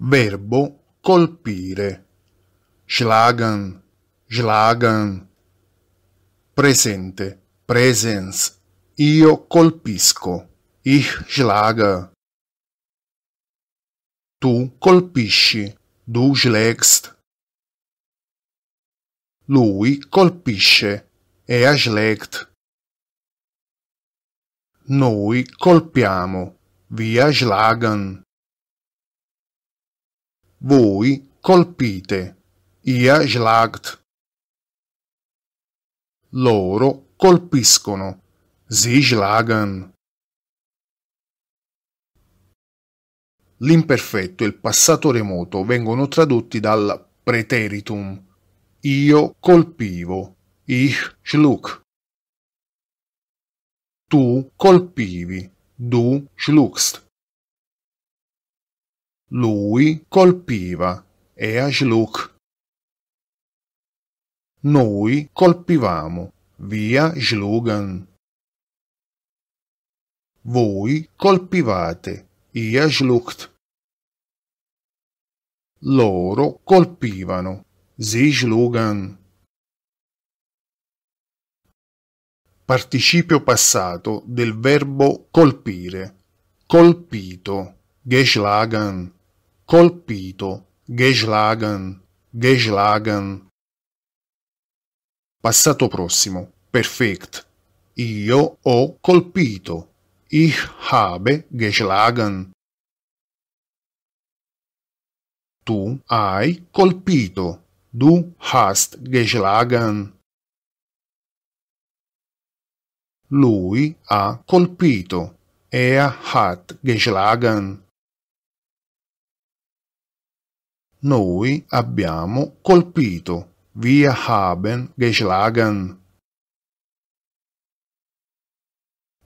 Verbo colpire. Schlagen, schlagen. Presente, presence. Io colpisco. Ich schlage. Tu colpisci. Du schlägst. Lui colpisce. Er schlägt. Noi colpiamo. Wir schlagen. Voi colpite. Ihr schlagt. Loro colpiscono. Sie schlagen. L'imperfetto e il passato remoto vengono tradotti dal preteritum. Io colpivo. Ich schlug. Tu colpivi. Du schlugst. Lui colpiva e Ashluch. Noi colpivamo via Shlugan. Voi colpivate ia Shlucht. Loro colpivano si Shlugan. Participio passato del verbo colpire. Colpito. Geschlagen colpito, geschlagen, geschlagen. Passato prossimo, perfect. Io ho colpito. Ich habe geschlagen. Tu hai colpito. Du hast geschlagen. Lui ha colpito. Er hat geschlagen. noi abbiamo colpito. Wir haben geschlagen.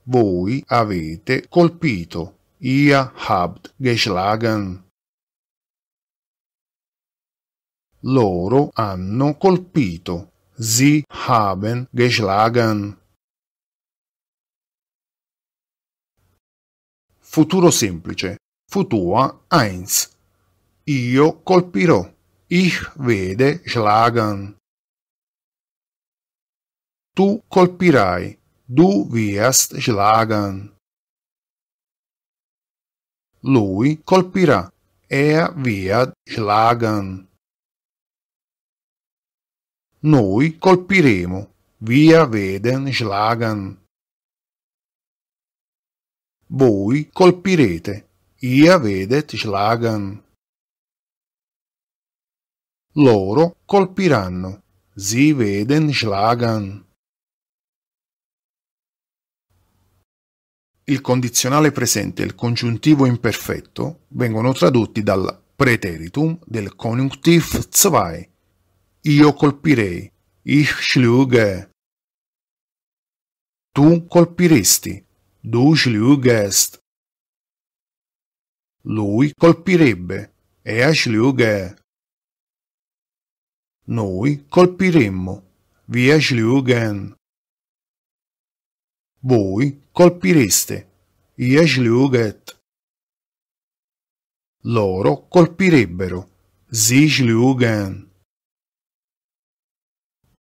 Voi avete colpito. Ihr habt geschlagen. Loro hanno colpito. Sie haben geschlagen. Futuro semplice. Futua 1. Io colpirò. Ich werde schlagen. Tu colpirai. Du wirst schlagen. Lui colpirà. Er wird schlagen. Noi colpiremo. Wir werden schlagen. Voi colpirete. Ihr werdet schlagen loro colpiranno. Sie werden schlagen. Il condizionale presente e il congiuntivo imperfetto vengono tradotti dal preteritum del Konjunktiv 2. Io colpirei. Ich schlüge. Tu colpiresti. Du schlügest. Lui colpirebbe. Er schlüge noi colpiremmo via schlugen. Voi colpireste ihr schluget. Loro colpirebbero sie schlugen.